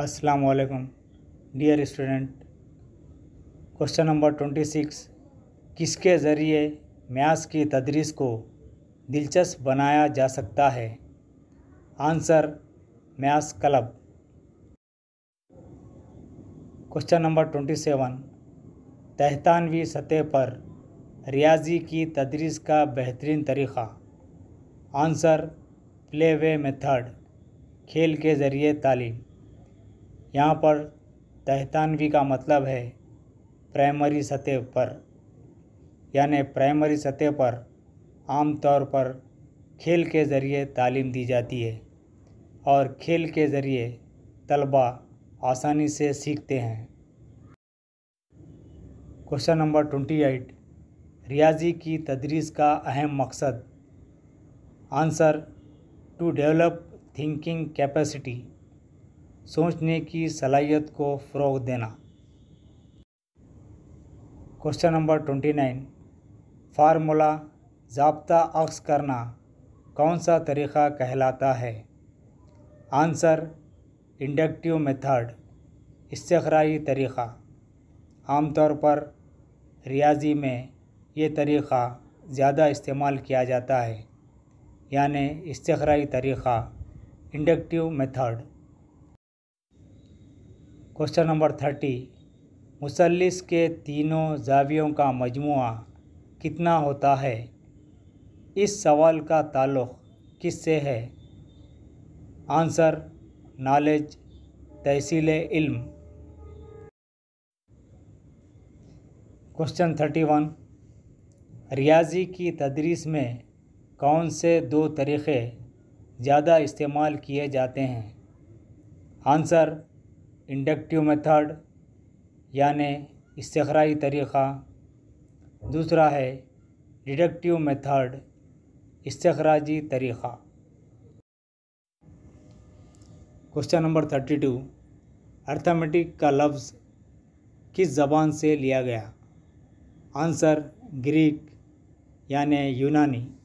अस्सलाम वालेकुम dear student question number twenty six किसके ज़रिए म्यास की तदरीस को दिलचस्प बनाया जा सकता है answer maths club question number twenty seven तहतानवी सतह पर रियाजी की तदरीस का बेहतरीन तरीक़ा आंसर प्ले वे मेथड खेल के ज़रिए तालीम यहाँ पर तहतानवी का मतलब है प्राइमरी सतह पर यानी प्राइमरी सतह पर आमतौर पर खेल के ज़रिए तालीम दी जाती है और खेल के ज़रिए तलबा आसानी से सीखते हैं क्वेश्चन नंबर ट्वेंटी एट रियाजी की तदरीस का अहम मकसद answer to develop thinking capacity सोचने की सलाहियत को फ़रोग देना question number twenty nine formula जबता अक्स करना कौन सा तरीक़ा कहलाता है आंसर इंडक्टिव मेथड इसराई तरीक़ा आमतौर पर रियाजी में ये तरीक़ा ज़्यादा इस्तेमाल किया जाता है यानि इसराई तरीक़ा inductive method question number thirty मुसलिस के तीनों जावियों का मजमु कितना होता है इस सवाल का ताल्लुक़ किस से है आंसर नॉलेज तहसील इल्म क्वेश्चन थर्टी वन रियाजी की तदरीस में कौन से दो तरीक़े ज़्यादा इस्तेमाल किए जाते हैं आंसर इंडक्टिव मेथड यानि इस्तखराई तरीक़ा दूसरा है डिडक्टिव मेथड इस्तखराजी तरीक़ा question number thirty two arithmetic का लफ्ज़ किस ज़बान से लिया गया आंसर ग्रीक यानि यूनानी